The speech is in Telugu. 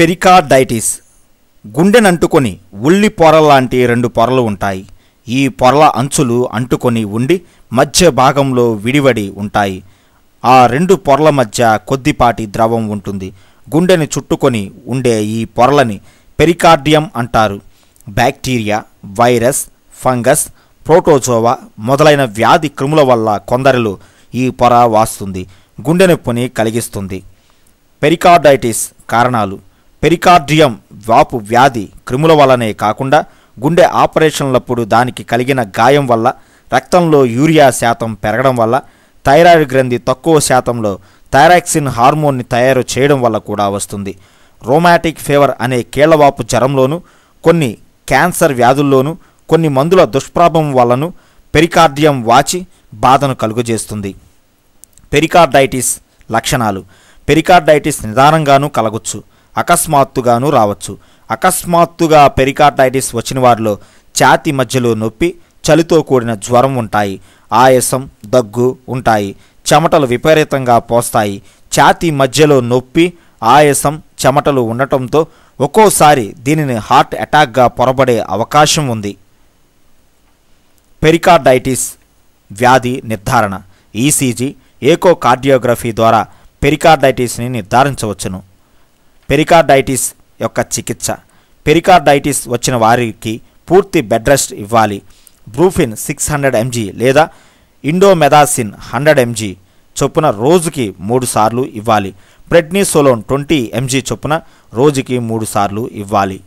పెరికార్డైటిస్ గుండెనంటుకొని ఉల్లి పొరలాంటి రెండు పొరలు ఉంటాయి ఈ పొరల అంచులు అంటుకొని ఉండి మధ్య భాగంలో విడివడి ఉంటాయి ఆ రెండు పొరల మధ్య కొద్దిపాటి ద్రవం ఉంటుంది గుండెని చుట్టుకొని ఉండే ఈ పొరలని పెరికార్డియం అంటారు బ్యాక్టీరియా వైరస్ ఫంగస్ ప్రోటోజోవా మొదలైన వ్యాధి క్రిముల వల్ల కొందరిలో ఈ పొర వాస్తుంది గుండె నొప్పిని కలిగిస్తుంది పెరికార్డైటిస్ కారణాలు పెరికార్డియం వాపు వ్యాధి క్రిముల వల్లనే కాకుండా గుండె ఆపరేషన్లప్పుడు దానికి కలిగిన గాయం వల్ల రక్తంలో యూరియా శాతం పెరగడం వల్ల థైరాయిడ్ గ్రంథి తక్కువ శాతంలో థైరాక్సిన్ హార్మోన్ని తయారు చేయడం వల్ల కూడా వస్తుంది రోమాటిక్ ఫీవర్ అనే కీళ్లవాపు జ్వరంలోను కొన్ని క్యాన్సర్ వ్యాధుల్లోనూ కొన్ని మందుల దుష్ప్రాభం వలన పెరికార్డియం వాచి బాధను కలుగజేస్తుంది పెరికార్డైటిస్ లక్షణాలు పెరికార్డైటిస్ నిదానంగానూ కలగొచ్చు అకస్మాత్తుగాను రావచ్చు అకస్మాత్తుగా పెరికార్డైటిస్ వచ్చిన వారిలో ఛాతి మధ్యలో నొప్పి చలితో కూడిన జ్వరం ఉంటాయి ఆయాసం దగ్గు ఉంటాయి చెమటలు విపరీతంగా పోస్తాయి ఛాతి మధ్యలో నొప్పి ఆయాసం చెమటలు ఉండటంతో ఒక్కోసారి దీనిని హార్ట్ అటాక్గా పొరబడే అవకాశం ఉంది పెరికార్డైటిస్ వ్యాధి నిర్ధారణ ఈసీజీ ఏకోకార్డియోగ్రఫీ ద్వారా పెరికార్డైటిస్ని నిర్ధారించవచ్చును పెరికార్డైటిస్ యొక్క చికిత్స పెరికార్డైటిస్ వచ్చిన వారికి పూర్తి బెడ్ రెస్ట్ ఇవ్వాలి బ్రూఫిన్ సిక్స్ హండ్రెడ్ ఎంజీ లేదా ఇండోమెదాసిన్ హండ్రెడ్ ఎంజీ చొప్పున రోజుకి మూడు సార్లు ఇవ్వాలి ప్రెడ్నీసోలోన్ ట్వంటీ ఎంజీ చొప్పున రోజుకి మూడు సార్లు ఇవ్వాలి